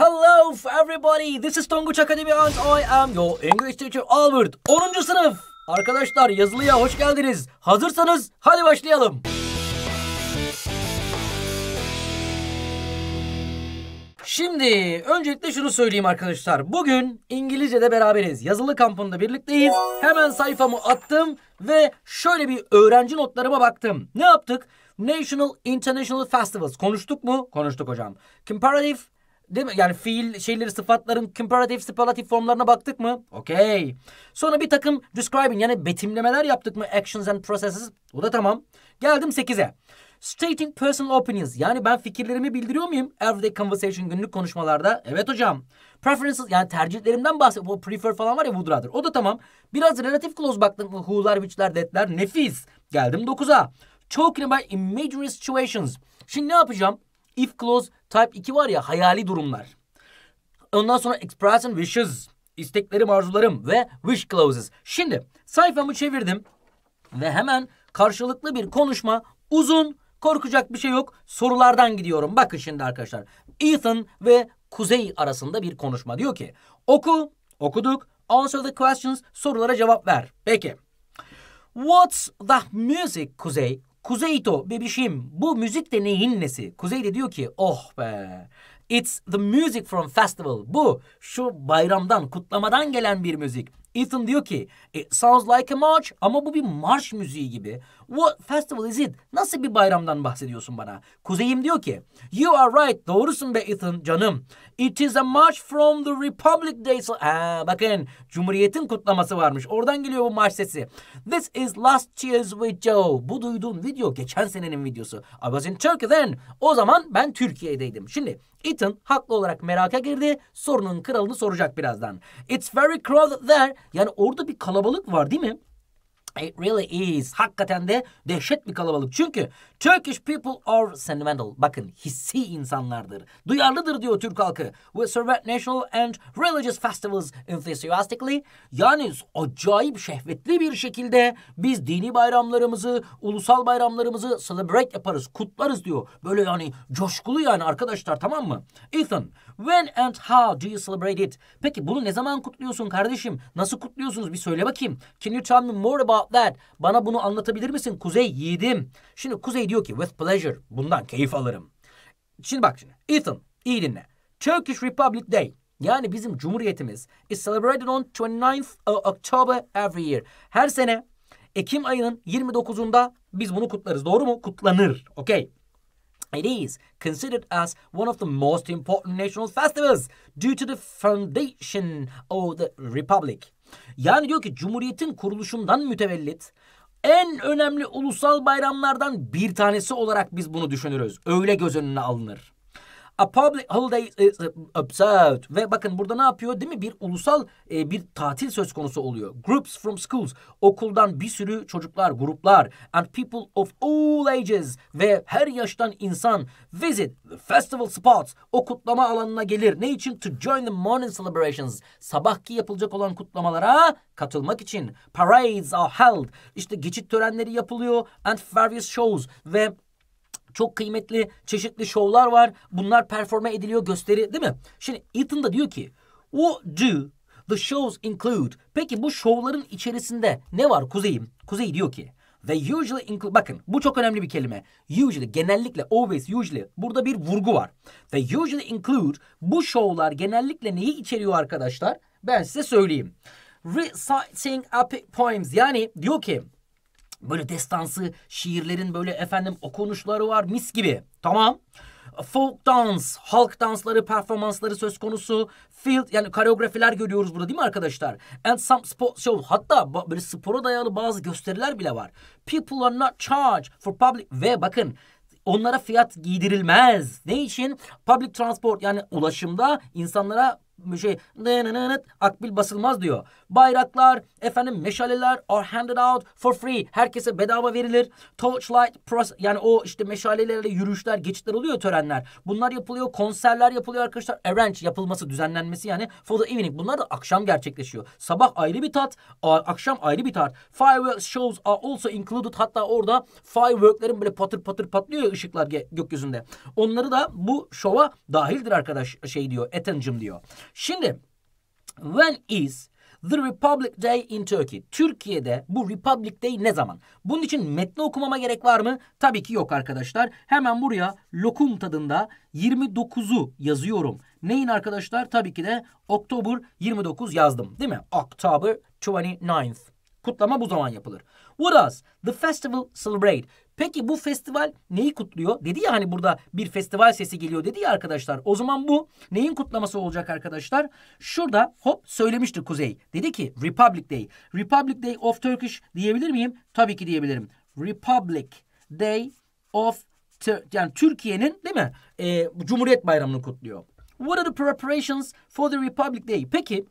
Hello everybody. This is Tonguç Akademi and I am your English teacher Albert. 10. sınıf. Arkadaşlar yazılıya hoş geldiniz. Hazırsanız hadi başlayalım. Şimdi öncelikle şunu söyleyeyim arkadaşlar. Bugün İngilizce'de beraberiz. Yazılı kampında birlikteyiz. Hemen sayfamı attım ve şöyle bir öğrenci notlarıma baktım. Ne yaptık? National International Festivals konuştuk mu? Konuştuk hocam. Comparative Değil mi? Yani fiil şeyleri sıfatların comparative superlative formlarına baktık mı? Okey. Sonra bir takım describing yani betimlemeler yaptık mı? Actions and processes. O da tamam. Geldim 8'e. Stating personal opinions. Yani ben fikirlerimi bildiriyor muyum? Everyday conversation günlük konuşmalarda. Evet hocam. Preferences yani tercihlerimden bahsediyorum. O prefer falan var ya would rather. O da tamam. Biraz relative clause baktım. Who'lar, which'ler, that'ler. Nefis. Geldim 9'a. Talking about imaginary situations. Şimdi ne yapacağım? If clause type 2 var ya hayali durumlar. Ondan sonra express wishes. isteklerim, arzularım ve wish clauses. Şimdi sayfamı çevirdim ve hemen karşılıklı bir konuşma uzun korkacak bir şey yok sorulardan gidiyorum. Bakın şimdi arkadaşlar Ethan ve Kuzey arasında bir konuşma diyor ki oku okuduk answer the questions sorulara cevap ver. Peki What's the music Kuzey? Kuzeyto bebişim bu müzik de neyin nesi? Kuzey de diyor ki oh be. It's the music from festival. Bu şu bayramdan, kutlamadan gelen bir müzik. Ethan diyor ki it sounds like a march ama bu bir marş müziği gibi. What festival is it? Nasıl bir bayramdan bahsediyorsun bana? Kuzeyim diyor ki You are right. Doğrusun be Ethan canım. It is a march from the Republic Day. So Aa, bakın Cumhuriyet'in kutlaması varmış. Oradan geliyor bu marş sesi. This is last year's video. Bu duyduğun video geçen senenin videosu. I was in Turkey then. O zaman ben Türkiye'deydim. Şimdi Ethan haklı olarak meraka girdi. Sorunun kralını soracak birazdan. It's very crowded there. Yani orada bir kalabalık var değil mi? It really is. Hakikaten de dehşet bir kalabalık. Çünkü Turkish people are sentimental. Bakın hissi insanlardır. Duyarlıdır diyor Türk halkı. We serve national and religious festivals enthusiastically. Yani acayip şehvetli bir şekilde biz dini bayramlarımızı, ulusal bayramlarımızı celebrate yaparız, kutlarız diyor. Böyle yani coşkulu yani arkadaşlar tamam mı? Ethan, When and how do you celebrate it? Peki bunu ne zaman kutluyorsun kardeşim? Nasıl kutluyorsunuz? Bir söyle bakayım. Can you tell me more about that? Bana bunu anlatabilir misin? Kuzey yiğidim. Şimdi Kuzey diyor ki with pleasure. Bundan keyif alırım. Şimdi bak şimdi. Ethan iyi dinle. Turkish Republic Day. Yani bizim cumhuriyetimiz is celebrated on 29th of October every year. Her sene Ekim ayının 29'unda biz bunu kutlarız. Doğru mu? Kutlanır. Okey. It is considered as one of the most important national festivals due to the foundation of the republic. Yani diyor ki Cumhuriyet'in kuruluşundan mütevellit en önemli ulusal bayramlardan bir tanesi olarak biz bunu düşünürüz. Öyle göz önüne alınır. A public holiday is observed. Ve bakın burada ne yapıyor değil mi? Bir ulusal e, bir tatil söz konusu oluyor. Groups from schools. Okuldan bir sürü çocuklar, gruplar. And people of all ages. Ve her yaştan insan. Visit the festival spots. O kutlama alanına gelir. Ne için? To join the morning celebrations. Sabahki yapılacak olan kutlamalara katılmak için. Parades are held. İşte geçit törenleri yapılıyor. And various shows. Ve çok kıymetli çeşitli şovlar var. Bunlar performe ediliyor gösteri değil mi? Şimdi Ethan da diyor ki What do the shows include? Peki bu şovların içerisinde ne var Kuzey'im? Kuzey diyor ki They usually include... Bakın bu çok önemli bir kelime. Usually, genellikle, always, usually. Burada bir vurgu var. They usually include... Bu şovlar genellikle neyi içeriyor arkadaşlar? Ben size söyleyeyim. Reciting epic poems. Yani diyor ki Böyle destansı şiirlerin böyle efendim okunuşları var mis gibi. Tamam. Folk dans, halk dansları, performansları söz konusu. Field yani koreografiler görüyoruz burada değil mi arkadaşlar? And some sports show hatta böyle spora dayalı bazı gösteriler bile var. People are not charged for public ve bakın onlara fiyat giydirilmez. Ne için? Public transport yani ulaşımda insanlara şey akbil basılmaz diyor. Bayraklar, efendim meşaleler are handed out for free. Herkese bedava verilir. Torchlight process, yani o işte meşalelerle yürüyüşler, geçitler oluyor törenler. Bunlar yapılıyor. Konserler yapılıyor arkadaşlar. Arrange yapılması, düzenlenmesi yani for the evening. Bunlar da akşam gerçekleşiyor. Sabah ayrı bir tat, akşam ayrı bir tat. Fireworks shows are also included. Hatta orada fireworklerin böyle patır patır patlıyor ya ışıklar gökyüzünde. Onları da bu şova dahildir arkadaş şey diyor. Attention diyor. Şimdi when is The Republic Day in Turkey. Türkiye'de bu Republic Day ne zaman? Bunun için metni okumama gerek var mı? Tabii ki yok arkadaşlar. Hemen buraya lokum tadında 29'u yazıyorum. Neyin arkadaşlar? Tabii ki de Oktober 29 yazdım değil mi? October 29th. Kutlama bu zaman yapılır. What does the festival celebrate? Peki bu festival neyi kutluyor? Dedi ya hani burada bir festival sesi geliyor dedi ya arkadaşlar. O zaman bu neyin kutlaması olacak arkadaşlar? Şurada hop söylemişti Kuzey. Dedi ki Republic Day. Republic Day of Turkish diyebilir miyim? Tabii ki diyebilirim. Republic Day of yani Türkiye'nin değil mi? E, Cumhuriyet Bayramı'nı kutluyor. What are the preparations for the Republic Day? Peki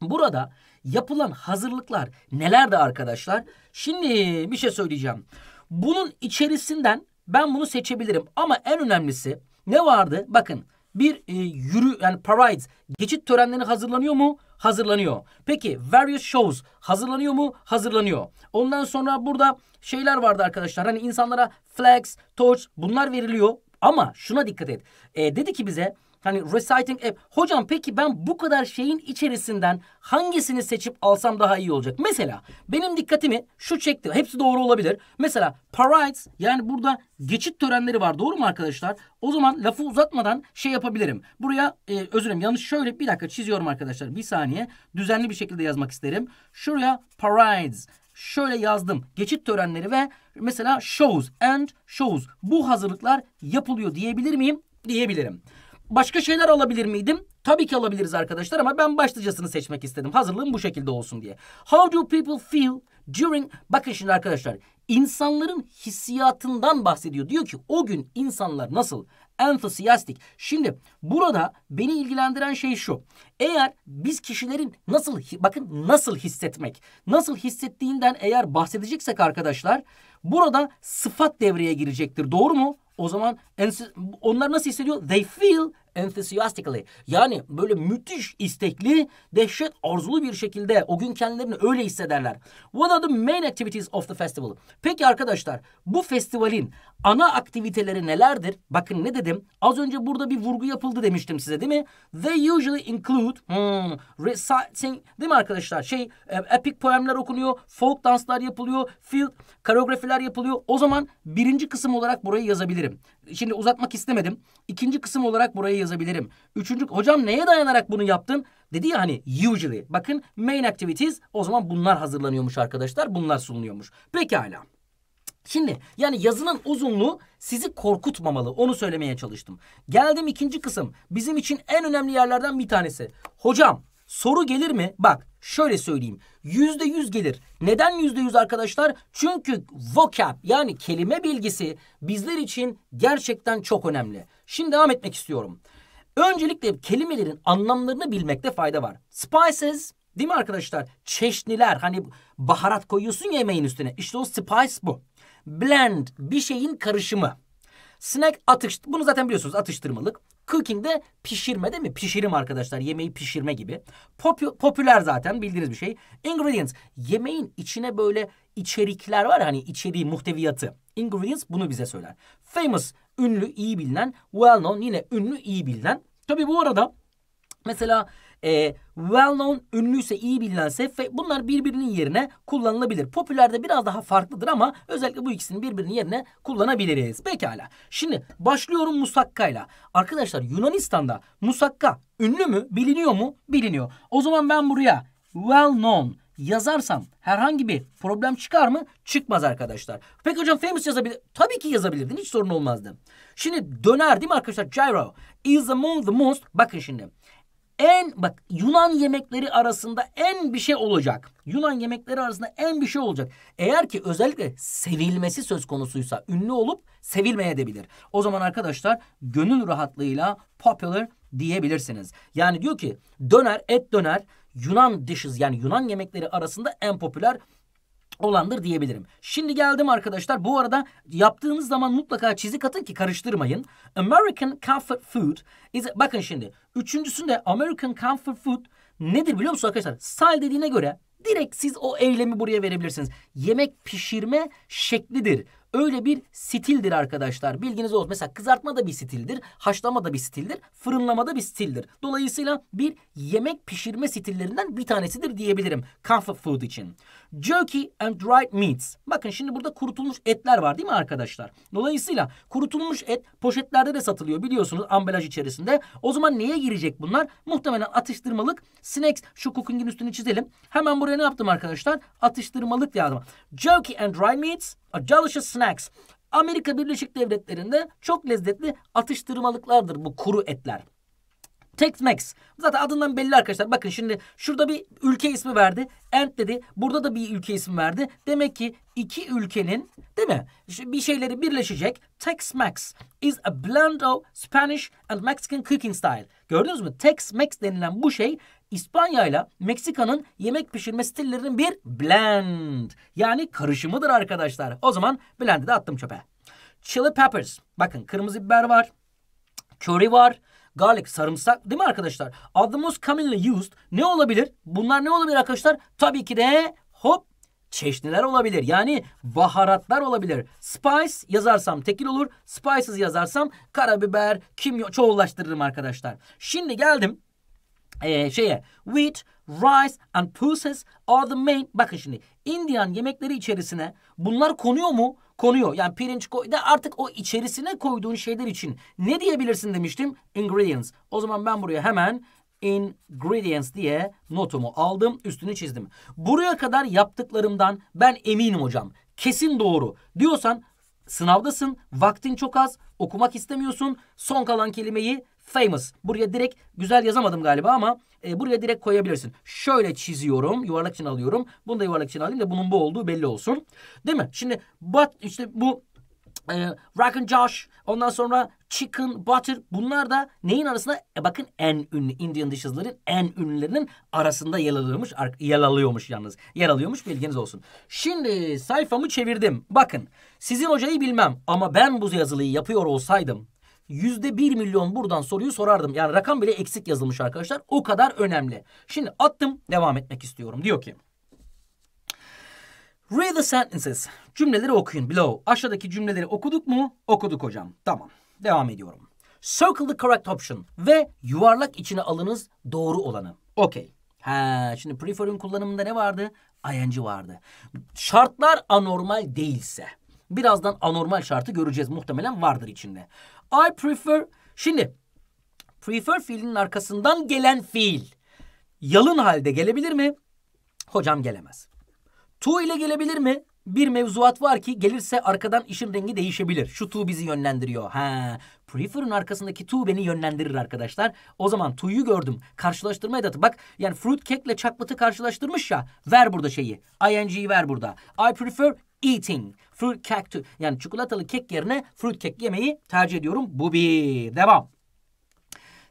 burada yapılan hazırlıklar nelerdi arkadaşlar? Şimdi bir şey söyleyeceğim. Bunun içerisinden ben bunu seçebilirim. Ama en önemlisi ne vardı? Bakın bir e, yürü yani parades geçit törenleri hazırlanıyor mu? Hazırlanıyor. Peki various shows hazırlanıyor mu? Hazırlanıyor. Ondan sonra burada şeyler vardı arkadaşlar. Hani insanlara flags, torch bunlar veriliyor. Ama şuna dikkat et. E, dedi ki bize Hani reciting app. Hocam peki ben bu kadar şeyin içerisinden hangisini seçip alsam daha iyi olacak? Mesela benim dikkatimi şu çekti. Hepsi doğru olabilir. Mesela parades yani burada geçit törenleri var. Doğru mu arkadaşlar? O zaman lafı uzatmadan şey yapabilirim. Buraya e, özür dilerim yanlış şöyle bir dakika çiziyorum arkadaşlar. Bir saniye düzenli bir şekilde yazmak isterim. Şuraya parades şöyle yazdım. Geçit törenleri ve mesela shows and shows. Bu hazırlıklar yapılıyor diyebilir miyim? Diyebilirim. Başka şeyler alabilir miydim? Tabii ki alabiliriz arkadaşlar ama ben başlıcasını seçmek istedim. Hazırlığım bu şekilde olsun diye. How do people feel during... Bakın şimdi arkadaşlar insanların hissiyatından bahsediyor. Diyor ki o gün insanlar nasıl? Enthusiastic. Şimdi burada beni ilgilendiren şey şu. Eğer biz kişilerin nasıl bakın nasıl hissetmek, nasıl hissettiğinden eğer bahsedeceksek arkadaşlar burada sıfat devreye girecektir. Doğru mu? O zaman onlar nasıl hissediyor? They feel enthusiastically yani böyle müthiş istekli, dehşet arzulu bir şekilde o gün kendilerini öyle hissederler. What are the main activities of the festival? Peki arkadaşlar bu festivalin ana aktiviteleri nelerdir? Bakın ne dedim? Az önce burada bir vurgu yapıldı demiştim size değil mi? They usually include hmm, reciting değil mi arkadaşlar? Şey e, epic poemler okunuyor, folk danslar yapılıyor, field koreografiler yapılıyor. O zaman birinci kısım olarak burayı yazabilirim. Şimdi uzatmak istemedim. İkinci kısım olarak buraya yazabilirim. Üçüncü, hocam neye dayanarak bunu yaptın? Dedi ya hani usually. Bakın main activities o zaman bunlar hazırlanıyormuş arkadaşlar. Bunlar sunuluyormuş. Pekala. Şimdi yani yazının uzunluğu sizi korkutmamalı. Onu söylemeye çalıştım. Geldim ikinci kısım. Bizim için en önemli yerlerden bir tanesi. Hocam soru gelir mi? Bak şöyle söyleyeyim. Yüzde yüz gelir. Neden yüzde yüz arkadaşlar? Çünkü vocab yani kelime bilgisi bizler için gerçekten çok önemli. Şimdi devam etmek istiyorum. Öncelikle kelimelerin anlamlarını bilmekte fayda var. Spices değil mi arkadaşlar? Çeşniler hani baharat koyuyorsun ya yemeğin üstüne. İşte o spice bu. Blend bir şeyin karışımı. Snack atış. Bunu zaten biliyorsunuz atıştırmalık. Cooking de pişirme değil mi? Pişirim arkadaşlar. Yemeği pişirme gibi. Popü, popüler zaten bildiğiniz bir şey. Ingredients. Yemeğin içine böyle içerikler var hani içeriği, muhteviyatı. Ingredients bunu bize söyler. Famous. Ünlü, iyi bilinen. Well known. Yine ünlü, iyi bilinen. Tabii bu arada mesela e, ee, well known ünlüyse iyi bilinense ve bunlar birbirinin yerine kullanılabilir. Popülerde biraz daha farklıdır ama özellikle bu ikisini birbirinin yerine kullanabiliriz. Pekala. Şimdi başlıyorum musakkayla. Arkadaşlar Yunanistan'da musakka ünlü mü biliniyor mu? Biliniyor. O zaman ben buraya well known yazarsam herhangi bir problem çıkar mı? Çıkmaz arkadaşlar. Peki hocam famous yazabilir. Tabii ki yazabilirdin. Hiç sorun olmazdı. Şimdi döner değil mi arkadaşlar? Gyro is among the most. Bakın şimdi en bak Yunan yemekleri arasında en bir şey olacak. Yunan yemekleri arasında en bir şey olacak. Eğer ki özellikle sevilmesi söz konusuysa ünlü olup sevilmeye de bilir. O zaman arkadaşlar gönül rahatlığıyla popular diyebilirsiniz. Yani diyor ki döner et döner Yunan dishes yani Yunan yemekleri arasında en popüler olandır diyebilirim. Şimdi geldim arkadaşlar. Bu arada yaptığınız zaman mutlaka çizik atın ki karıştırmayın. American comfort food is bakın şimdi. Üçüncüsünde American comfort food nedir biliyor musunuz arkadaşlar? Sal dediğine göre direkt siz o eylemi buraya verebilirsiniz. Yemek pişirme şeklidir. Öyle bir stildir arkadaşlar. Bilginiz olsun. Mesela kızartma da bir stildir. Haşlama da bir stildir. Fırınlama da bir stildir. Dolayısıyla bir yemek pişirme stillerinden bir tanesidir diyebilirim. Comfort food için. Jerky and dried meats. Bakın şimdi burada kurutulmuş etler var değil mi arkadaşlar? Dolayısıyla kurutulmuş et poşetlerde de satılıyor biliyorsunuz ambalaj içerisinde. O zaman neye girecek bunlar? Muhtemelen atıştırmalık snacks. Şu cooking'in üstünü çizelim. Hemen buraya ne yaptım arkadaşlar? Atıştırmalık yazdım. Jerky and dried meats. A delicious snacks. Amerika Birleşik Devletleri'nde çok lezzetli atıştırmalıklardır bu kuru etler. Tex-Mex. Zaten adından belli arkadaşlar. Bakın şimdi şurada bir ülke ismi verdi. ent dedi. Burada da bir ülke ismi verdi. Demek ki iki ülkenin değil mi? Bir şeyleri birleşecek. Tex-Mex is a blend of Spanish and Mexican cooking style. Gördünüz mü? Tex-Mex denilen bu şey İspanya ile Meksika'nın yemek pişirme stillerinin bir blend. Yani karışımıdır arkadaşlar. O zaman blend'i de attım çöpe. Chili peppers. Bakın kırmızı biber var. Curry var. Garlic, sarımsak değil mi arkadaşlar? Of the most commonly used. Ne olabilir? Bunlar ne olabilir arkadaşlar? Tabii ki de hop çeşniler olabilir. Yani baharatlar olabilir. Spice yazarsam tekil olur. Spices yazarsam karabiber, kimyon çoğullaştırırım arkadaşlar. Şimdi geldim e, şeye wheat, rice and pulses are the main. Bakın şimdi Indian yemekleri içerisine bunlar konuyor mu? Konuyor. Yani pirinç koy da artık o içerisine koyduğun şeyler için ne diyebilirsin demiştim? Ingredients. O zaman ben buraya hemen ingredients diye notumu aldım, üstünü çizdim. Buraya kadar yaptıklarımdan ben eminim hocam. Kesin doğru diyorsan sınavdasın, vaktin çok az, okumak istemiyorsun. Son kalan kelimeyi famous. Buraya direkt güzel yazamadım galiba ama e, buraya direkt koyabilirsin. Şöyle çiziyorum. Yuvarlak için alıyorum. Bunu da yuvarlak için alayım da bunun bu olduğu belli olsun. Değil mi? Şimdi but işte bu e, Rock and Josh ondan sonra Chicken Butter bunlar da neyin arasında? E bakın en ünlü Indian dishes'ların en ünlülerinin arasında yer alıyormuş. Yer alıyormuş yalnız. Yer alıyormuş bilginiz olsun. Şimdi sayfamı çevirdim. Bakın sizin hocayı bilmem ama ben bu yazılıyı yapıyor olsaydım yüzde bir milyon buradan soruyu sorardım. Yani rakam bile eksik yazılmış arkadaşlar. O kadar önemli. Şimdi attım devam etmek istiyorum. Diyor ki. Read the sentences. Cümleleri okuyun. Below. Aşağıdaki cümleleri okuduk mu? Okuduk hocam. Tamam. Devam ediyorum. Circle the correct option. Ve yuvarlak içine alınız doğru olanı. Okey. Ha, şimdi preferin kullanımında ne vardı? ING vardı. Şartlar anormal değilse. Birazdan anormal şartı göreceğiz. Muhtemelen vardır içinde. I prefer. Şimdi prefer fiilinin arkasından gelen fiil yalın halde gelebilir mi? Hocam gelemez. To ile gelebilir mi? Bir mevzuat var ki gelirse arkadan işin rengi değişebilir. Şu to bizi yönlendiriyor. Ha, prefer'ın arkasındaki to beni yönlendirir arkadaşlar. O zaman to'yu gördüm. Karşılaştırma edatı. Bak yani fruit cake ile çaklıtı karşılaştırmış ya. Ver burada şeyi. ing'yi ver burada. I prefer eating. Fruit cake yani çikolatalı kek yerine fruit cake yemeyi tercih ediyorum. Bu bir. Devam.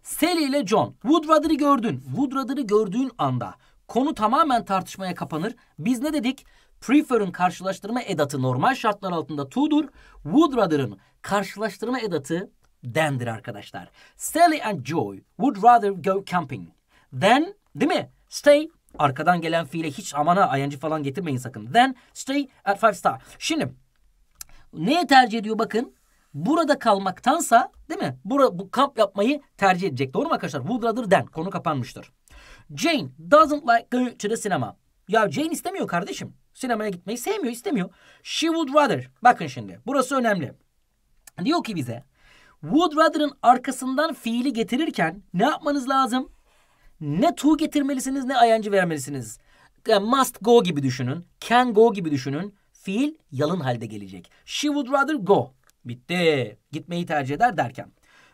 Sally ile John. Woodrudder'ı gördün. Woodrudder'ı gördüğün anda konu tamamen tartışmaya kapanır. Biz ne dedik? Prefer'ın karşılaştırma edatı normal şartlar altında to'dur. Woodruther'ın karşılaştırma edatı then'dir arkadaşlar. Sally and Joy would rather go camping. than değil mi? Stay Arkadan gelen fiile hiç amana ayancı falan getirmeyin sakın. Then stay at five star. Şimdi neye tercih ediyor bakın. Burada kalmaktansa değil mi? Bura, bu kamp yapmayı tercih edecek. Doğru mu arkadaşlar? Would rather than. Konu kapanmıştır. Jane doesn't like going to the cinema. Ya Jane istemiyor kardeşim. Sinemaya gitmeyi sevmiyor, istemiyor. She would rather. Bakın şimdi. Burası önemli. Diyor ki bize. Would rather'ın arkasından fiili getirirken ne yapmanız lazım? ne to getirmelisiniz ne ayancı vermelisiniz. must go gibi düşünün. Can go gibi düşünün. Fiil yalın halde gelecek. She would rather go. Bitti. Gitmeyi tercih eder derken.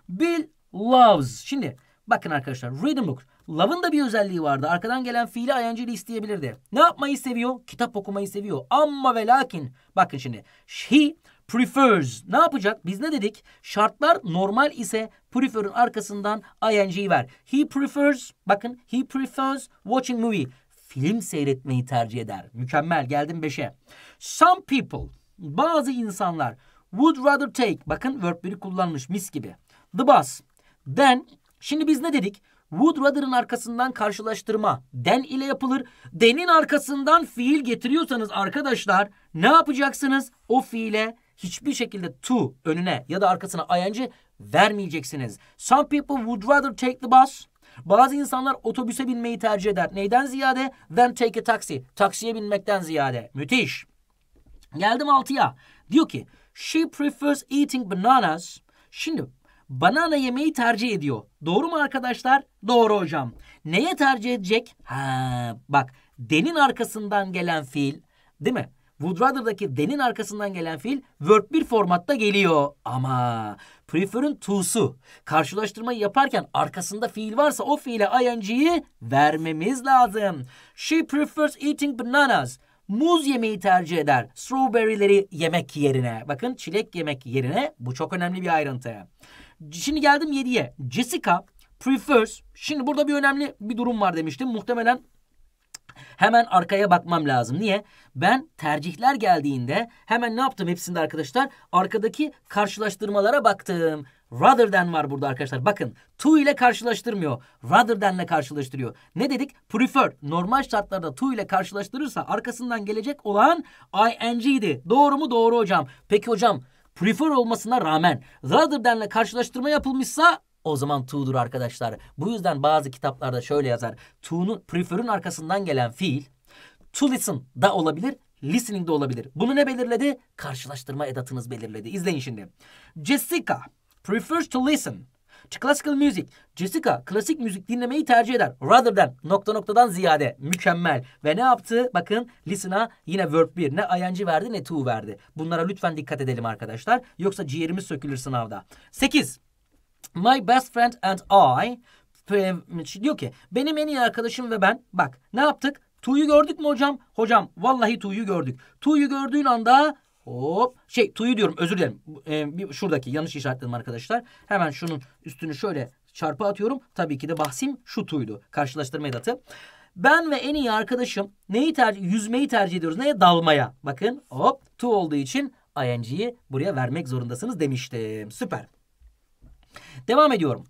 Bill loves. Şimdi bakın arkadaşlar read a book. Love'ın da bir özelliği vardı. Arkadan gelen fiili ayancı ile isteyebilirdi. Ne yapmayı seviyor? Kitap okumayı seviyor. Ama ve lakin. Bakın şimdi. She prefers. Ne yapacak? Biz ne dedik? Şartlar normal ise Prefer'ın arkasından ing'yi ver. He prefers, bakın he prefers watching movie. Film seyretmeyi tercih eder. Mükemmel geldim beşe. Some people, bazı insanlar would rather take, bakın verb biri kullanmış mis gibi. The bus, then, şimdi biz ne dedik? Would rather'ın arkasından karşılaştırma den ile yapılır. Den'in arkasından fiil getiriyorsanız arkadaşlar ne yapacaksınız? O fiile hiçbir şekilde to önüne ya da arkasına ing vermeyeceksiniz. Some people would rather take the bus. Bazı insanlar otobüse binmeyi tercih eder. Neyden ziyade? Then take a taxi. Taksiye binmekten ziyade. Müthiş. Geldim 6'ya. Diyor ki she prefers eating bananas. Şimdi banana yemeyi tercih ediyor. Doğru mu arkadaşlar? Doğru hocam. Neye tercih edecek? Ha, bak denin arkasından gelen fiil değil mi? Would rather'daki denin arkasından gelen fiil verb bir formatta geliyor. Ama Prefer'ın to'su. Karşılaştırmayı yaparken arkasında fiil varsa o fiile ing'yi vermemiz lazım. She prefers eating bananas. Muz yemeği tercih eder. Strawberry'leri yemek yerine. Bakın çilek yemek yerine. Bu çok önemli bir ayrıntı. Şimdi geldim 7'ye. Jessica prefers. Şimdi burada bir önemli bir durum var demiştim. Muhtemelen Hemen arkaya bakmam lazım. Niye? Ben tercihler geldiğinde hemen ne yaptım hepsinde arkadaşlar? Arkadaki karşılaştırmalara baktım. Rather than var burada arkadaşlar. Bakın to ile karşılaştırmıyor. Rather than ile karşılaştırıyor. Ne dedik? Prefer. Normal şartlarda to ile karşılaştırırsa arkasından gelecek olan ing idi. Doğru mu? Doğru hocam. Peki hocam prefer olmasına rağmen rather than ile karşılaştırma yapılmışsa o zaman to'dur arkadaşlar. Bu yüzden bazı kitaplarda şöyle yazar. To'nun prefer'ün arkasından gelen fiil to listen da olabilir, listening de olabilir. Bunu ne belirledi? Karşılaştırma edatınız belirledi. İzleyin şimdi. Jessica prefers to listen to classical music. Jessica klasik müzik dinlemeyi tercih eder. Rather than nokta noktadan ziyade mükemmel. Ve ne yaptı? Bakın listen'a yine verb 1. Ne ing verdi ne to verdi. Bunlara lütfen dikkat edelim arkadaşlar. Yoksa ciğerimiz sökülür sınavda. 8. My best friend and I diyor ki benim en iyi arkadaşım ve ben bak ne yaptık? Tu'yu gördük mü hocam? Hocam vallahi Tu'yu gördük. Tu'yu gördüğün anda hop şey Tu'yu diyorum özür dilerim. Ee, bir, şuradaki yanlış işaretledim arkadaşlar. Hemen şunun üstünü şöyle çarpı atıyorum. Tabii ki de bahsim şu Tu'ydu. Karşılaştırma edatı. Ben ve en iyi arkadaşım neyi tercih yüzmeyi tercih ediyoruz. Neye? Dalmaya. Bakın hop tu olduğu için ING'yi buraya vermek zorundasınız demiştim. Süper. Devam ediyorum.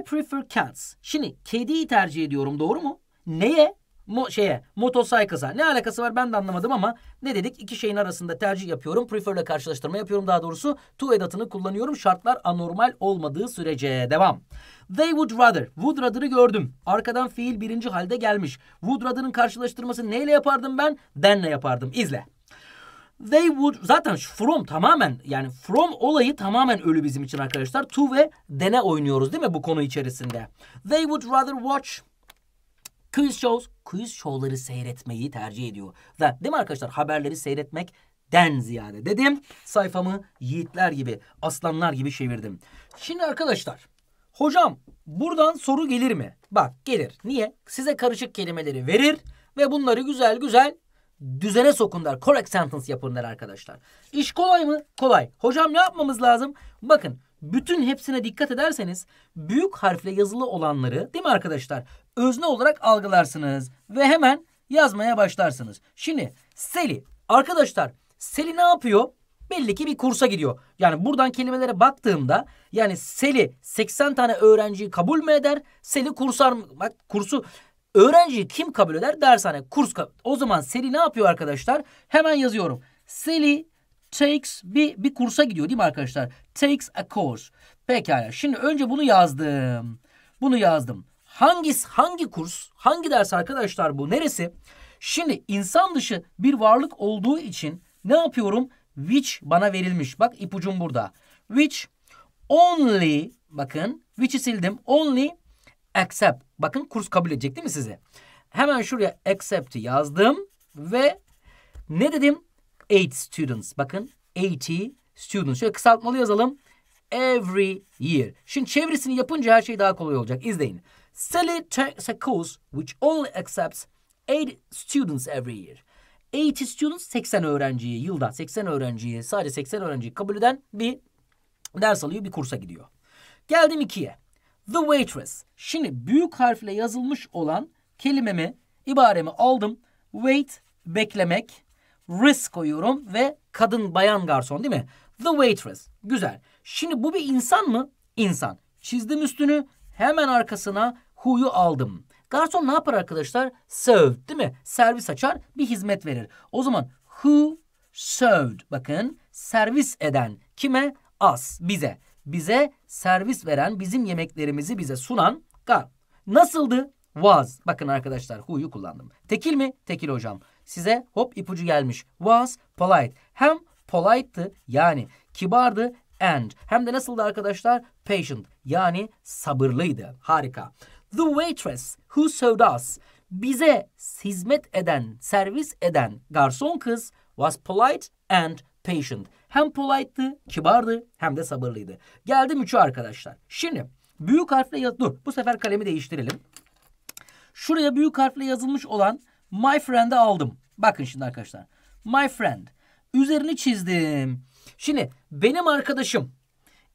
I prefer cats. Şimdi kediyi tercih ediyorum doğru mu? Neye? Mo şeye motosaykıza. Ne alakası var ben de anlamadım ama ne dedik? İki şeyin arasında tercih yapıyorum. Prefer'le karşılaştırma yapıyorum daha doğrusu. To edatını kullanıyorum şartlar anormal olmadığı sürece. Devam. They would rather. Would rather'ı gördüm. Arkadan fiil birinci halde gelmiş. Would rather'ın karşılaştırması neyle yapardım ben? Then'le yapardım. İzle. They would zaten from tamamen yani from olayı tamamen ölü bizim için arkadaşlar. To ve dene oynuyoruz değil mi bu konu içerisinde? They would rather watch quiz shows. Quiz show'ları seyretmeyi tercih ediyor. That değil mi arkadaşlar? Haberleri seyretmek den ziyade dedim. Sayfamı yiğitler gibi, aslanlar gibi çevirdim. Şimdi arkadaşlar, hocam buradan soru gelir mi? Bak gelir. Niye? Size karışık kelimeleri verir ve bunları güzel güzel düzene sokunlar. Correct sentence yapınlar arkadaşlar. İş kolay mı? Kolay. Hocam ne yapmamız lazım? Bakın bütün hepsine dikkat ederseniz büyük harfle yazılı olanları değil mi arkadaşlar? Özne olarak algılarsınız ve hemen yazmaya başlarsınız. Şimdi Seli arkadaşlar Seli ne yapıyor? Belli ki bir kursa gidiyor. Yani buradan kelimelere baktığımda yani Seli 80 tane öğrenciyi kabul mü eder? Seli kursar mı? Bak kursu Öğrenci kim kabul eder? Dershane, kurs kabul. O zaman Seli ne yapıyor arkadaşlar? Hemen yazıyorum. Seli takes bir, bir kursa gidiyor değil mi arkadaşlar? Takes a course. Pekala. Şimdi önce bunu yazdım. Bunu yazdım. Hangis, hangi kurs, hangi ders arkadaşlar bu? Neresi? Şimdi insan dışı bir varlık olduğu için ne yapıyorum? Which bana verilmiş. Bak ipucum burada. Which only bakın which'i sildim. Only accept. Bakın kurs kabul edecek değil mi sizi? Hemen şuraya accept'i yazdım ve ne dedim? 8 students. Bakın 80 students. Şöyle kısaltmalı yazalım. Every year. Şimdi çevirisini yapınca her şey daha kolay olacak. İzleyin. Sally takes a course which only accepts 8 students every year. 80 students 80 öğrenciyi yılda 80 öğrenciyi sadece 80 öğrenciyi kabul eden bir ders alıyor bir kursa gidiyor. Geldim ikiye. The waitress. Şimdi büyük harfle yazılmış olan kelimemi, ibaremi aldım. Wait, beklemek. Risk koyuyorum ve kadın bayan garson değil mi? The waitress. Güzel. Şimdi bu bir insan mı? İnsan. Çizdim üstünü. Hemen arkasına who'yu aldım. Garson ne yapar arkadaşlar? Served değil mi? Servis açar bir hizmet verir. O zaman who served bakın servis eden kime? Us bize. Bize servis veren, bizim yemeklerimizi bize sunan gar, Nasıldı? Was. Bakın arkadaşlar hu'yu kullandım. Tekil mi? Tekil hocam. Size hop ipucu gelmiş. Was polite. Hem polite'tı yani kibardı and. Hem de nasıldı arkadaşlar? Patient yani sabırlıydı. Harika. The waitress who served us. Bize hizmet eden, servis eden garson kız was polite and patient. Hem polite'dı, kibardı hem de sabırlıydı. Geldim üçü arkadaşlar. Şimdi büyük harfle yaz... Dur bu sefer kalemi değiştirelim. Şuraya büyük harfle yazılmış olan my friend'i aldım. Bakın şimdi arkadaşlar. My friend. Üzerini çizdim. Şimdi benim arkadaşım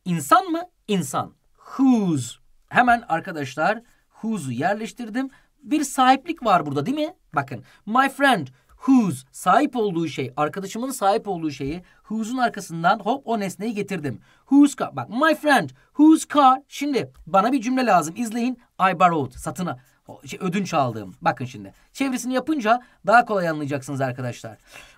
insan mı? İnsan. Whose. Hemen arkadaşlar whose'u yerleştirdim. Bir sahiplik var burada değil mi? Bakın. My friend whose sahip olduğu şey, arkadaşımın sahip olduğu şeyi whose'un arkasından hop o nesneyi getirdim. Whose car? Bak my friend, whose car? Şimdi bana bir cümle lazım. İzleyin. I borrowed. satın, şey, ödünç aldığım. Bakın şimdi. Çevresini yapınca daha kolay anlayacaksınız arkadaşlar.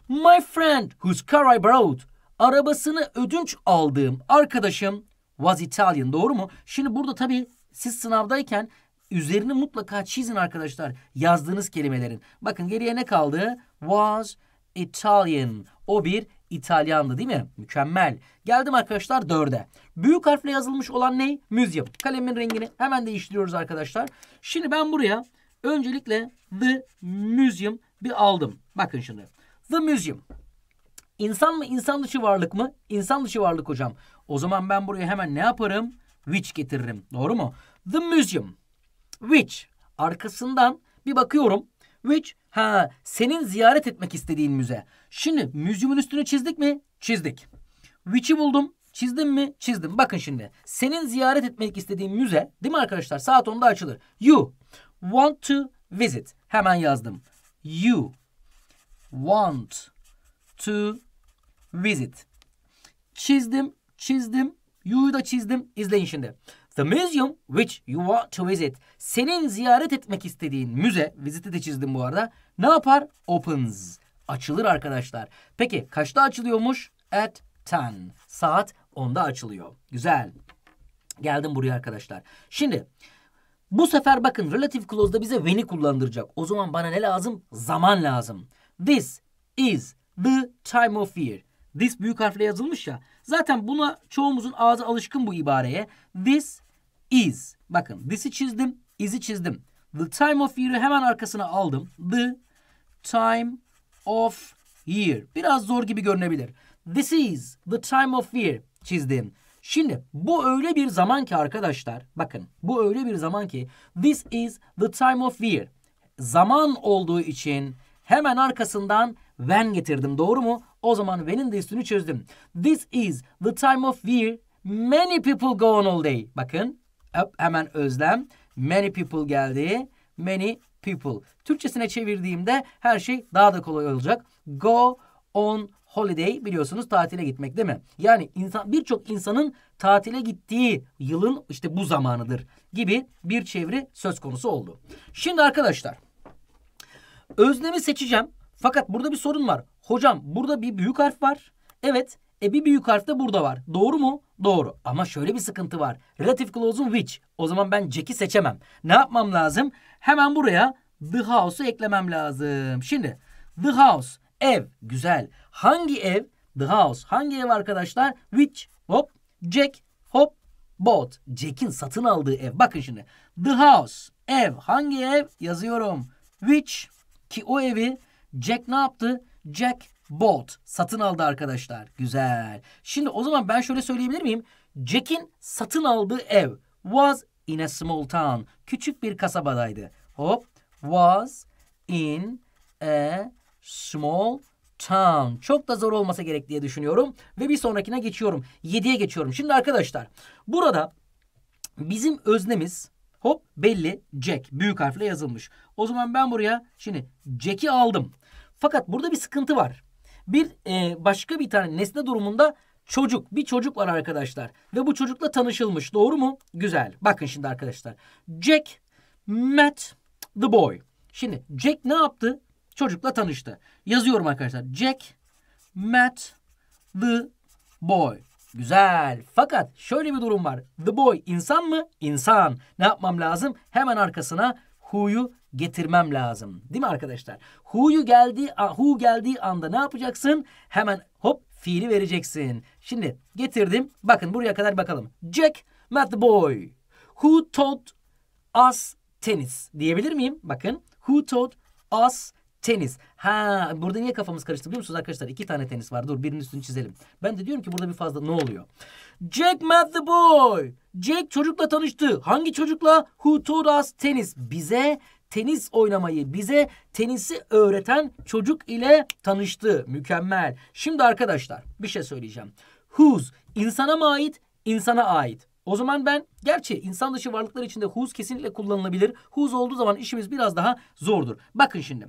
My friend whose car I borrowed. Arabasını ödünç aldığım arkadaşım was Italian. Doğru mu? Şimdi burada tabii siz sınavdayken Üzerine mutlaka çizin arkadaşlar yazdığınız kelimelerin. Bakın geriye ne kaldı? Was Italian. O bir İtalyandı değil mi? Mükemmel. Geldim arkadaşlar dörde. Büyük harfle yazılmış olan ne? Museum. Kalemin rengini hemen değiştiriyoruz arkadaşlar. Şimdi ben buraya öncelikle the museum bir aldım. Bakın şimdi. The museum. İnsan mı insan dışı varlık mı? İnsan dışı varlık hocam. O zaman ben buraya hemen ne yaparım? Which getiririm. Doğru mu? The museum which arkasından bir bakıyorum. Which ha senin ziyaret etmek istediğin müze. Şimdi müzyumun üstünü çizdik mi? Çizdik. Which'i buldum. Çizdim mi? Çizdim. Bakın şimdi. Senin ziyaret etmek istediğin müze değil mi arkadaşlar? Saat 10'da açılır. You want to visit. Hemen yazdım. You want to visit. Çizdim, çizdim. You'yu da çizdim. İzleyin şimdi. The museum which you want to visit. Senin ziyaret etmek istediğin müze, viziti de çizdim bu arada. Ne yapar? Opens. Açılır arkadaşlar. Peki kaçta açılıyormuş? At 10. Saat 10'da açılıyor. Güzel. Geldim buraya arkadaşlar. Şimdi bu sefer bakın relative clause'da bize when'i kullandıracak. O zaman bana ne lazım? Zaman lazım. This is the time of year. This büyük harfle yazılmış ya. Zaten buna çoğumuzun ağzı alışkın bu ibareye. This is. Bakın this'i çizdim, is'i çizdim. The time of year'ı hemen arkasına aldım. The time of year. Biraz zor gibi görünebilir. This is the time of year çizdim. Şimdi bu öyle bir zaman ki arkadaşlar bakın bu öyle bir zaman ki this is the time of year. Zaman olduğu için hemen arkasından when getirdim doğru mu? O zaman when'in de üstünü çözdüm. This is the time of year many people go on all day. Bakın hemen özlem. Many people geldi. Many people. Türkçesine çevirdiğimde her şey daha da kolay olacak. Go on holiday biliyorsunuz tatile gitmek değil mi? Yani insan birçok insanın tatile gittiği yılın işte bu zamanıdır gibi bir çeviri söz konusu oldu. Şimdi arkadaşlar özlemi seçeceğim. Fakat burada bir sorun var. Hocam burada bir büyük harf var. Evet e bir büyük harf de burada var. Doğru mu? Doğru. Ama şöyle bir sıkıntı var. Relative clause'un which. O zaman ben Jack'i seçemem. Ne yapmam lazım? Hemen buraya the house'u eklemem lazım. Şimdi the house ev güzel. Hangi ev? The house. Hangi ev arkadaşlar? Which hop Jack hop bought. Jack'in satın aldığı ev. Bakın şimdi. The house ev. Hangi ev? Yazıyorum. Which ki o evi Jack ne yaptı? Jack Bought. Satın aldı arkadaşlar. Güzel. Şimdi o zaman ben şöyle söyleyebilir miyim? Jack'in satın aldığı ev was in a small town. Küçük bir kasabadaydı. Hop. Was in a small town. Çok da zor olmasa gerek diye düşünüyorum. Ve bir sonrakine geçiyorum. 7'ye geçiyorum. Şimdi arkadaşlar burada bizim öznemiz hop belli Jack. Büyük harfle yazılmış. O zaman ben buraya şimdi Jack'i aldım. Fakat burada bir sıkıntı var. Bir e, başka bir tane nesne durumunda çocuk. Bir çocuk var arkadaşlar. Ve bu çocukla tanışılmış. Doğru mu? Güzel. Bakın şimdi arkadaşlar. Jack met the boy. Şimdi Jack ne yaptı? Çocukla tanıştı. Yazıyorum arkadaşlar. Jack met the boy. Güzel. Fakat şöyle bir durum var. The boy insan mı? İnsan. Ne yapmam lazım? Hemen arkasına who'yu getirmem lazım. Değil mi arkadaşlar? Who'yu geldiği, who geldiği anda ne yapacaksın? Hemen hop fiili vereceksin. Şimdi getirdim. Bakın buraya kadar bakalım. Jack met the boy. Who taught us tennis? Diyebilir miyim? Bakın. Who taught us tennis? Ha burada niye kafamız karıştı biliyor musunuz arkadaşlar? İki tane tenis var. Dur birinin üstünü çizelim. Ben de diyorum ki burada bir fazla ne oluyor? Jack met the boy. Jack çocukla tanıştı. Hangi çocukla? Who taught us tennis? Bize tenis oynamayı bize tenisi öğreten çocuk ile tanıştı. Mükemmel. Şimdi arkadaşlar bir şey söyleyeceğim. Whose insana mı ait, insana ait. O zaman ben gerçi insan dışı varlıklar içinde whose kesinlikle kullanılabilir. Whose olduğu zaman işimiz biraz daha zordur. Bakın şimdi.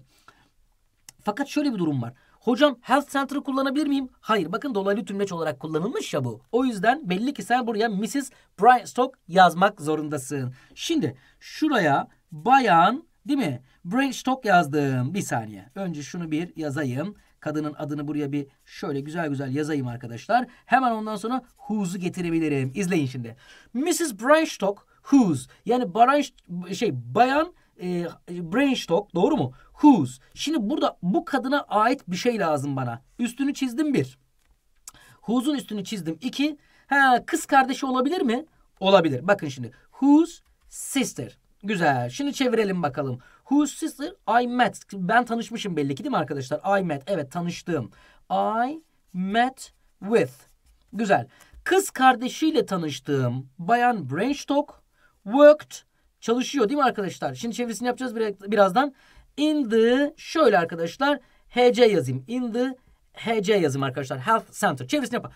Fakat şöyle bir durum var. Hocam health center'ı kullanabilir miyim? Hayır bakın dolaylı tümleç olarak kullanılmış ya bu. O yüzden belli ki sen buraya Mrs. Brightstock yazmak zorundasın. Şimdi şuraya bayan Değil mi? Breadstock yazdım. Bir saniye. Önce şunu bir yazayım. Kadının adını buraya bir şöyle güzel güzel yazayım arkadaşlar. Hemen ondan sonra who's'u getirebilirim. İzleyin şimdi. Mrs. Breadstock who's yani baraj şey bayan e, Breadstock doğru mu? Who's. Şimdi burada bu kadına ait bir şey lazım bana. Üstünü çizdim bir. Who's'un üstünü çizdim iki. Ha kız kardeşi olabilir mi? Olabilir. Bakın şimdi. Who's sister. Güzel. Şimdi çevirelim bakalım. Whose sister I met. Ben tanışmışım belli ki değil mi arkadaşlar? I met. Evet tanıştığım. I met with. Güzel. Kız kardeşiyle tanıştığım bayan Branchtalk worked. Çalışıyor değil mi arkadaşlar? Şimdi çevirisini yapacağız birazdan. In the şöyle arkadaşlar. HC yazayım. In the HC yazayım arkadaşlar. Health Center. Çevirisini yapalım.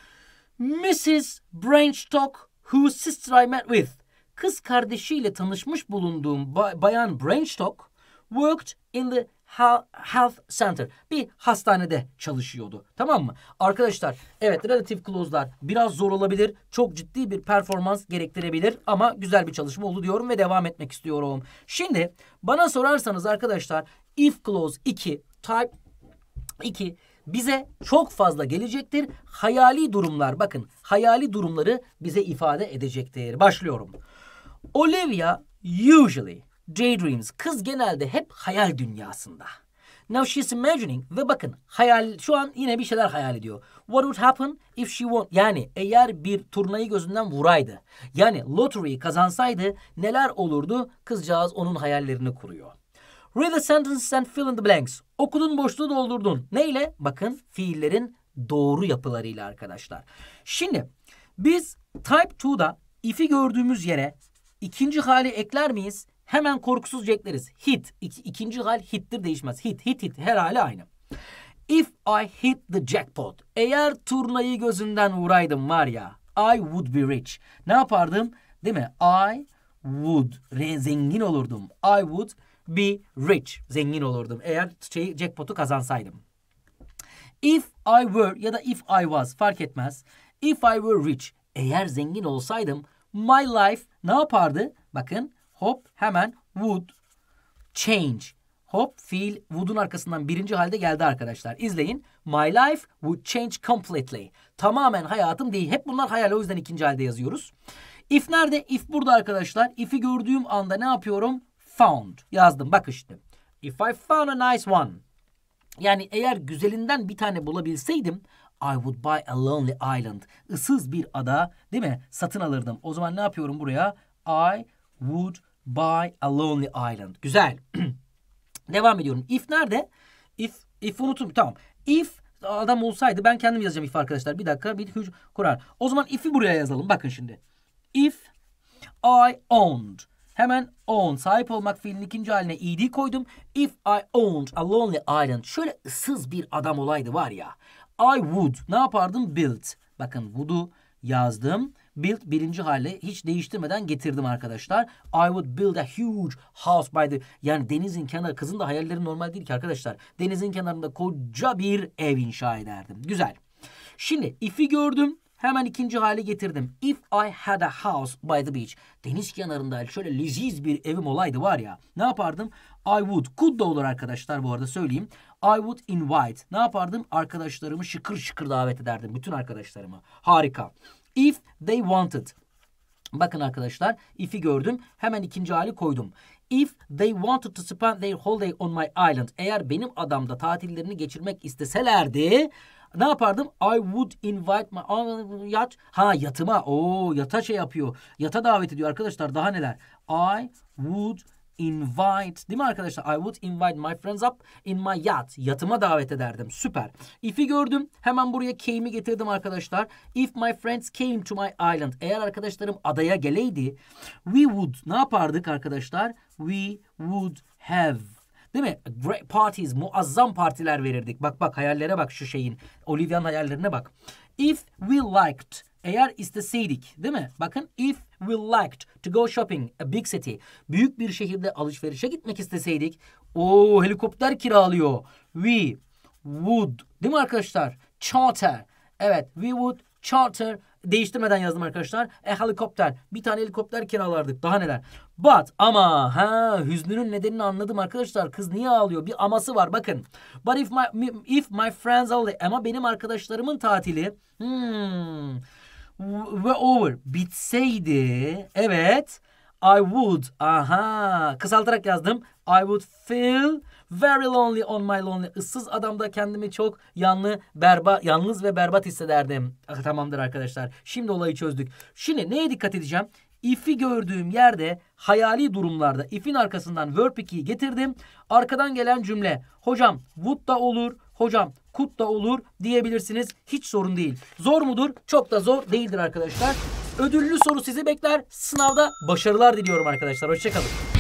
Mrs. Branchtalk whose sister I met with kız kardeşiyle tanışmış bulunduğum bayan Brainstock worked in the Health Center. Bir hastanede çalışıyordu. Tamam mı? Arkadaşlar evet relative clause'lar biraz zor olabilir. Çok ciddi bir performans gerektirebilir. Ama güzel bir çalışma oldu diyorum ve devam etmek istiyorum. Şimdi bana sorarsanız arkadaşlar if clause 2 type 2 bize çok fazla gelecektir. Hayali durumlar bakın hayali durumları bize ifade edecektir. Başlıyorum. Olivia usually daydreams. Kız genelde hep hayal dünyasında. Now she's imagining ve bakın hayal şu an yine bir şeyler hayal ediyor. What would happen if she won? Yani eğer bir turnayı gözünden vuraydı. Yani lottery'i kazansaydı neler olurdu? Kızcağız onun hayallerini kuruyor. Read the sentences and fill in the blanks. Okudun boşluğu doldurdun. Neyle? Bakın fiillerin doğru yapılarıyla arkadaşlar. Şimdi biz type 2'da if'i gördüğümüz yere İkinci hali ekler miyiz? Hemen korkusuzca ekleriz. Hit. İk ikinci hal hittir değişmez. Hit, hit, hit. Her hali aynı. If I hit the jackpot. Eğer turnayı gözünden vuraydım var ya. I would be rich. Ne yapardım? Değil mi? I would. zengin olurdum. I would be rich. Zengin olurdum. Eğer şey, jackpot'u kazansaydım. If I were ya da if I was fark etmez. If I were rich. Eğer zengin olsaydım my life ne yapardı? Bakın hop hemen would change. Hop fiil would'un arkasından birinci halde geldi arkadaşlar. İzleyin. My life would change completely. Tamamen hayatım değil. Hep bunlar hayal o yüzden ikinci halde yazıyoruz. If nerede? If burada arkadaşlar. If'i gördüğüm anda ne yapıyorum? Found. Yazdım. Bak işte. If I found a nice one. Yani eğer güzelinden bir tane bulabilseydim I would buy a lonely island. Issız bir ada değil mi? Satın alırdım. O zaman ne yapıyorum buraya? I would buy a lonely island. Güzel. Devam ediyorum. If nerede? If, if unutum. Tamam. If adam olsaydı ben kendim yazacağım if arkadaşlar. Bir dakika bir hüc kurar. O zaman if'i buraya yazalım. Bakın şimdi. If I owned. Hemen own. Sahip olmak fiilin ikinci haline ed koydum. If I owned a lonely island. Şöyle ıssız bir adam olaydı var ya. I would ne yapardım? Build. Bakın would'u yazdım. Build birinci hale hiç değiştirmeden getirdim arkadaşlar. I would build a huge house by the... Yani denizin kenarı. Kızın da hayalleri normal değil ki arkadaşlar. Denizin kenarında koca bir ev inşa ederdim. Güzel. Şimdi if'i gördüm. Hemen ikinci hale getirdim. If I had a house by the beach. Deniz kenarında şöyle leziz bir evim olaydı var ya. Ne yapardım? I would. Could da olur arkadaşlar bu arada söyleyeyim. I would invite. Ne yapardım? Arkadaşlarımı şıkır şıkır davet ederdim. Bütün arkadaşlarımı. Harika. If they wanted. Bakın arkadaşlar if'i gördüm. Hemen ikinci hali koydum. If they wanted to spend their holiday on my island. Eğer benim adamda tatillerini geçirmek isteselerdi ne yapardım? I would invite my yat. Ha yatıma. Oo yata şey yapıyor. Yata davet ediyor arkadaşlar. Daha neler? I would invite değil mi arkadaşlar? I would invite my friends up in my yacht. Yatıma davet ederdim. Süper. If'i gördüm. Hemen buraya came'i getirdim arkadaşlar. If my friends came to my island. Eğer arkadaşlarım adaya geleydi we would ne yapardık arkadaşlar? We would have Değil mi? Great parties, muazzam partiler verirdik. Bak bak hayallere bak şu şeyin. Olivia'nın hayallerine bak. If we liked, eğer isteseydik değil mi? Bakın if we liked to go shopping a big city. Büyük bir şehirde alışverişe gitmek isteseydik. O helikopter kiralıyor. We would değil mi arkadaşlar? Charter. Evet we would charter değiştirmeden yazdım arkadaşlar. E helikopter. Bir tane helikopter kiralardık. Daha neler. But ama ha hüznünün nedenini anladım arkadaşlar. Kız niye ağlıyor? Bir aması var bakın. But if my if my friends holiday ama benim arkadaşlarımın tatili. Hmm ve over. Bitseydi evet I would aha kısaltarak yazdım. I would feel very lonely on my lonely. ıssız adamda kendimi çok yanlı, berba yalnız ve berbat hissederdim. Ah, tamamdır arkadaşlar. Şimdi olayı çözdük. Şimdi neye dikkat edeceğim? If'i gördüğüm yerde hayali durumlarda if'in arkasından verb 2'yi getirdim. Arkadan gelen cümle hocam would da olur, hocam kut da olur diyebilirsiniz. Hiç sorun değil. Zor mudur? Çok da zor değildir arkadaşlar. Ödüllü soru sizi bekler. Sınavda başarılar diliyorum arkadaşlar. Hoşçakalın.